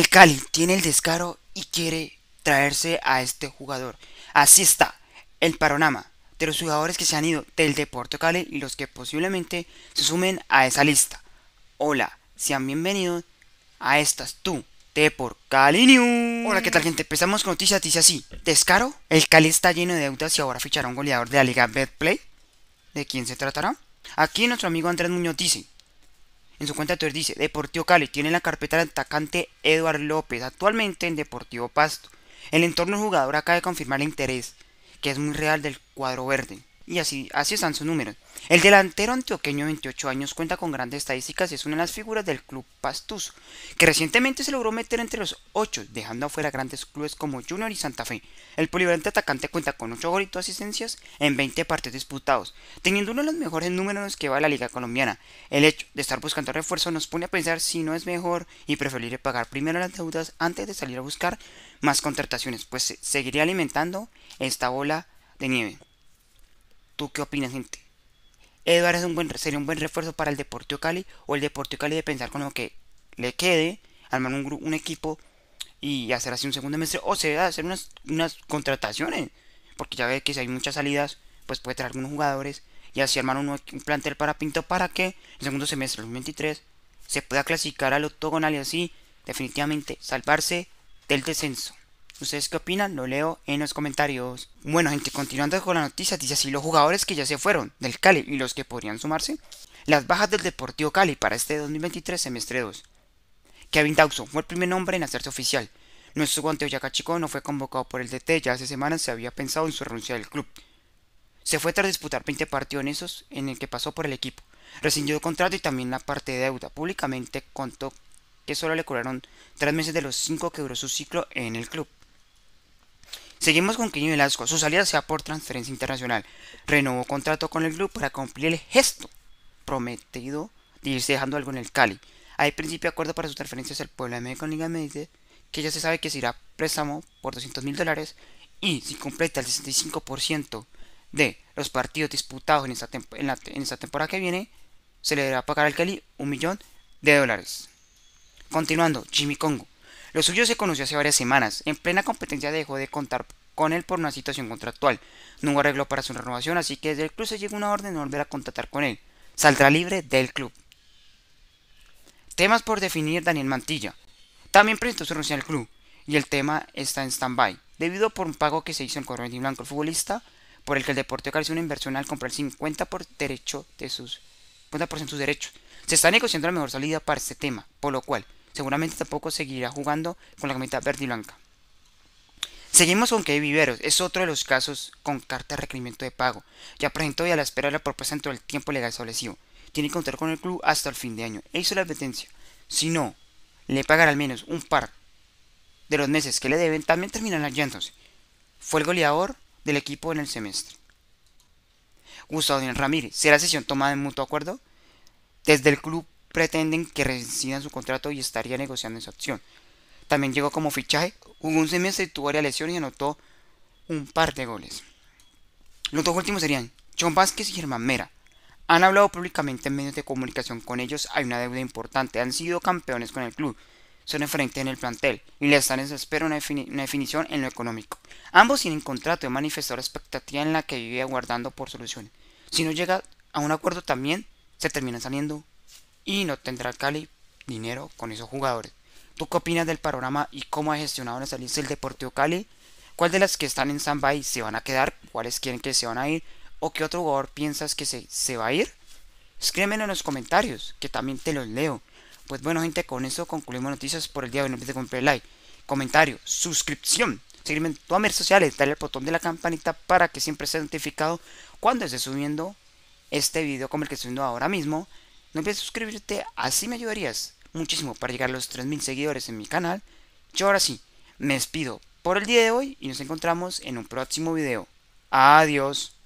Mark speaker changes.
Speaker 1: el Cali tiene el descaro y quiere traerse a este jugador. Así está el panorama de los jugadores que se han ido del Deporto Cali y los que posiblemente se sumen a esa lista. Hola, sean bienvenidos a estas tú. Deport Cali News. Hola, ¿qué tal, gente? Empezamos con noticias. Dice así: Descaro. El Cali está lleno de deudas y ahora fichará un goleador de la Liga Betplay. ¿De quién se tratará? Aquí nuestro amigo Andrés Muñoz dice: en su cuenta Twitter dice, Deportivo Cali tiene en la carpeta al atacante Eduard López, actualmente en Deportivo Pasto. El entorno del jugador acaba de confirmar el interés, que es muy real del cuadro verde y así, así están sus números. El delantero antioqueño de 28 años cuenta con grandes estadísticas y es una de las figuras del club Pastuso, que recientemente se logró meter entre los 8, dejando afuera grandes clubes como Junior y Santa Fe. El polivalente atacante cuenta con 8 goles y asistencias en 20 partidos disputados, teniendo uno de los mejores números que va la Liga Colombiana. El hecho de estar buscando refuerzo nos pone a pensar si no es mejor y preferiría pagar primero las deudas antes de salir a buscar más contrataciones, pues seguiría alimentando esta bola de nieve. ¿Tú qué opinas, gente? ¿Edward es un buen, sería un buen refuerzo para el Deportivo Cali? ¿O el Deportivo Cali de pensar con lo que le quede, armar un, un equipo y hacer así un segundo semestre? ¿O se va a hacer unas, contrataciones? Porque ya ve que si hay muchas salidas, pues puede traer algunos jugadores y así armar un, un plantel para Pinto para que en el segundo semestre del 2023 se pueda clasificar al octogonal y así definitivamente salvarse del descenso. ¿Ustedes qué opinan? Lo leo en los comentarios. Bueno, gente, continuando con la noticia, dice así: los jugadores que ya se fueron del Cali y los que podrían sumarse. Las bajas del Deportivo Cali para este 2023 semestre 2. Kevin Dawson fue el primer nombre en hacerse oficial. Nuestro guante Chico no fue convocado por el DT, ya hace semanas se había pensado en su renuncia del club. Se fue tras disputar 20 partidos en esos en el que pasó por el equipo. Rescindió contrato y también la parte de deuda. Públicamente contó que solo le curaron 3 meses de los 5 que duró su ciclo en el club. Seguimos con Kenny Velasco. Su salida sea por transferencia internacional. Renovó contrato con el club para cumplir el gesto prometido de irse dejando algo en el Cali. Hay principio de acuerdo para sus hacia al pueblo de México Liga que ya se sabe que se irá préstamo por 200 mil dólares y si completa el 65% de los partidos disputados en esta, esta temporada que viene, se le deberá pagar al Cali un millón de dólares. Continuando, Jimmy Congo. Lo suyo se conoció hace varias semanas. En plena competencia dejó de contar con él por una situación contractual. No hubo arreglo para su renovación, así que desde el club se llegó una orden de volver a contratar con él. Saldrá libre del club. Temas por definir Daniel Mantilla. También presentó su renuncia al club y el tema está en stand-by, debido por un pago que se hizo en Coronel Blanco, el futbolista, por el que el deporte Cali hizo una inversión al comprar el 50% de sus, sus derechos. Se está negociando la mejor salida para este tema, por lo cual seguramente tampoco seguirá jugando con la camiseta verde y blanca. Seguimos con Kevin Viveros, es otro de los casos con carta de requerimiento de pago. Ya presentó y a la espera de la propuesta dentro del tiempo legal establecido. Tiene que contar con el club hasta el fin de año. E hizo la advertencia. Si no, le pagará al menos un par de los meses que le deben, también terminará yéndose. Fue el goleador del equipo en el semestre. Gustavo Daniel Ramírez, será sesión tomada en mutuo acuerdo desde el club pretenden que rescindan su contrato y estaría negociando esa opción. También llegó como fichaje, jugó un semestre, tuvo varias lesiones y anotó un par de goles. Los dos últimos serían John Vázquez y Germán Mera. Han hablado públicamente en medios de comunicación con ellos, hay una deuda importante, han sido campeones con el club, son enfrente en el plantel y les están en espera una, definición en lo económico. Ambos tienen contrato y manifestado la expectativa en la que vivía guardando por soluciones. Si no llega a un acuerdo también, se terminan saliendo y no tendrá Cali dinero con esos jugadores. ¿Tú qué opinas del panorama y cómo ha gestionado la salida del Deportivo Cali? ¿Cuál de las que están en San se van a quedar? ¿Cuáles quieren que se van a ir? ¿O qué otro jugador piensas que se, se va a ir? Escríbeme en los comentarios, que también te los leo. Pues bueno, gente, con eso concluimos noticias por el día de hoy. No olvides comprar like, comentario, suscripción. Seguirme en todas mis redes sociales, Dale al botón de la campanita para que siempre estés notificado cuando esté subiendo este video como el que estoy subiendo ahora mismo no olvides suscribirte, así me ayudarías muchísimo para llegar a los 3.000 seguidores en mi canal. Yo ahora sí, me despido por el día de hoy y nos encontramos en un próximo video. Adiós.